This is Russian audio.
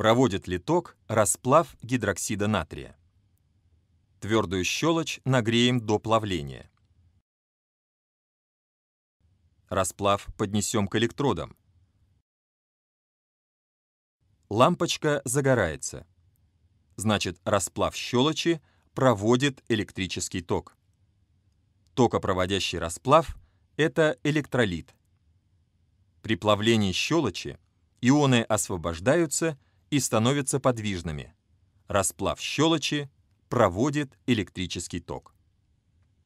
Проводит ли ток расплав гидроксида натрия. Твердую щелочь нагреем до плавления. Расплав поднесем к электродам. Лампочка загорается. Значит, расплав щелочи проводит электрический ток. Токопроводящий расплав – это электролит. При плавлении щелочи ионы освобождаются – и становятся подвижными. Расплав щелочи проводит электрический ток.